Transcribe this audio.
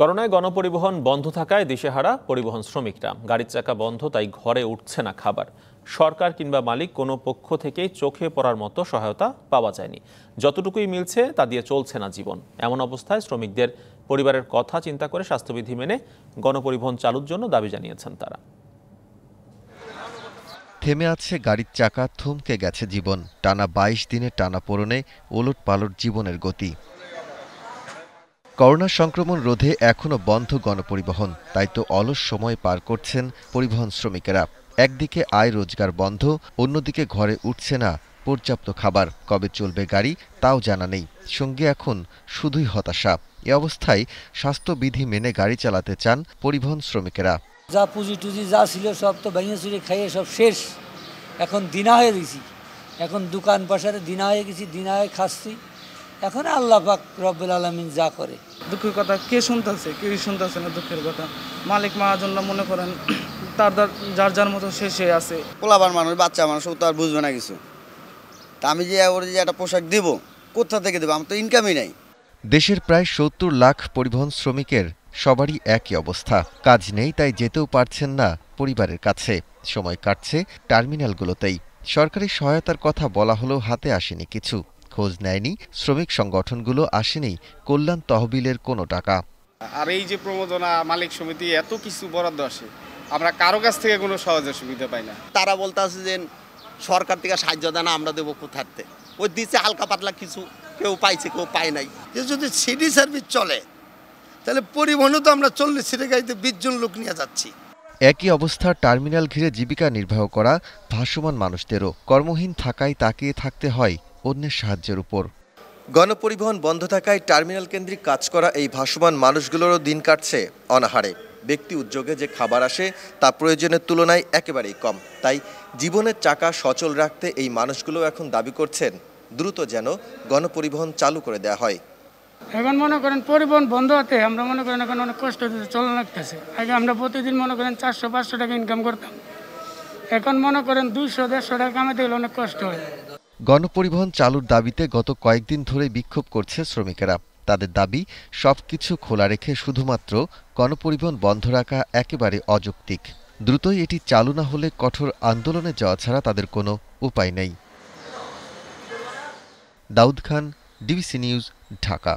করোনায় গণপরিবহন বন্ধ থাকায় দিশেহারা পরিবহন শ্রমিকরা গাড়ির চাকা বন্ধ তাই ঘরে উঠছে না খাবার সরকার কিংবা মালিক কোনো পক্ষ থেকেই চোখে পড়ার মতো সহায়তা পাওয়া যায়নি যতটুকুই মিলছে তা দিয়ে চলছে না জীবন এমন অবস্থায় শ্রমিকদের পরিবারের কথা চিন্তা করে স্বাস্থ্যবিধি মেনে গণপরিবহন চালুর জন্য দাবি জানিয়েছেন তারা থেমে আছে গাড়ির চাকা থমকে গেছে জীবন টানা বাইশ দিনে টানা পড়নে ওলট পালট জীবনের গতি করোনা সংক্রমণ রোধে এখনও বন্ধ গণপরিবহন তাই তো অলস সময় পার করছেন পরিবহন শ্রমিকেরা একদিকে আয় রোজগার বন্ধ অন্যদিকে ঘরে উঠছে না পর্যাপ্ত খাবার কবে চলবে গাড়ি তাও জানা নেই সঙ্গে এখন শুধুই হতাশা এ অবস্থায় স্বাস্থ্যবিধি মেনে গাড়ি চালাতে চান পরিবহন শ্রমিকেরা যা পুঁজি টুজি যা ছিল সব তো ভেঙে চুরি খাইয়ে সব শেষ এখন দিনা হয়ে গেছি এখন দোকান পাশারে দিনা হয়ে গেছি দিনা হয়ে খাচ্ছি এখন আল্লাহ পাক রব্বুল আলমিন যা করে দুঃখের কথা কে শুনতেছে কেউই শুনতেছে না দুঃখের কথা মালিক মহাজনরা মনে করেন তার যার যার মতো সে সে আছে পোলাবার মানুষ বাচ্চা মানুষ ও তো আর বুঝবে না কিছু তা আমি যে ওর যে একটা পোশাক দেব কোথা থেকে দেবো আমার তো ইনকামই নাই দেশের প্রায় সত্তর লাখ পরিবহন শ্রমিকের সবারই একই অবস্থা কাজ নেই তাই যেতেও পারছেন না পরিবারের কাছে সময় কাটছে টার্মিনালগুলোতেই সরকারি সহায়তার কথা বলা হলেও হাতে আসেনি কিছু খোঁজ নেয়নি শ্রমিক সংগঠনগুলো আসেনি কল্যাণ তহবিলের কোনো টাকা আর এই যে প্রমোদনা মালিক সমিতি এত কিছু বরাদ্দ আসে আমরা কারো কাছ থেকে কোনো সহজে সুবিধা পাই না তারা বলতে আছে যে সরকার থেকে সাহায্য দেনা আমরা দেবো কোথাতে ওই দিচ্ছে হালকা পাতলা কিছু কেউ পাইছে কেউ পায় নাই যে যদি সিডি সার্ভিস চলে তাহলে পরিবহনে তো আমরা চল্লিশ সিটে গাড়িতে বিশ জন লোক নিয়ে যাচ্ছি একই অবস্থার টার্মিনাল ঘিরে জীবিকা নির্বাহ করা ভাসমান মানুষদেরও কর্মহীন থাকায় তাকিয়ে থাকতে হয় অন্যের সাহায্যের উপর গণপরিবহন বন্ধ থাকায় টার্মিনাল কেন্দ্রিক কাজ করা এই ভাসমান মানুষগুলোরও দিন কাটছে অনাহারে ব্যক্তি উদ্যোগে যে খাবার আসে তা প্রয়োজনের তুলনায় একেবারেই কম তাই জীবনের চাকা সচল রাখতে এই মানুষগুলো এখন দাবি করছেন দ্রুত যেন গণপরিবহন চালু করে দেওয়া হয় এখন মনে করেন পরিবহন বন্ধ হতে আমরা মনে করেন এখন অনেক কষ্ট হতে চলে লাগতেছে আগে আমরা প্রতিদিন মনে করেন চারশো পাঁচশো টাকা ইনকাম করতাম এখন মনে করেন দুইশো দেড়শো টাকা কামাতে গেলে অনেক কষ্ট হয় গণপরিবহন চালুর দাবিতে গত কয়েকদিন ধরে বিক্ষোভ করছে শ্রমিকেরা তাদের দাবি সব কিছু খোলা রেখে শুধুমাত্র গণপরিবহন বন্ধ রাখা একেবারে অযৌক্তিক দ্রুতই এটি চালু না হলে কঠোর আন্দোলনে যাওয়া ছাড়া তাদের কোনো উপায় নেই দাউদ খান ডিবিসি নিউজ ঢাকা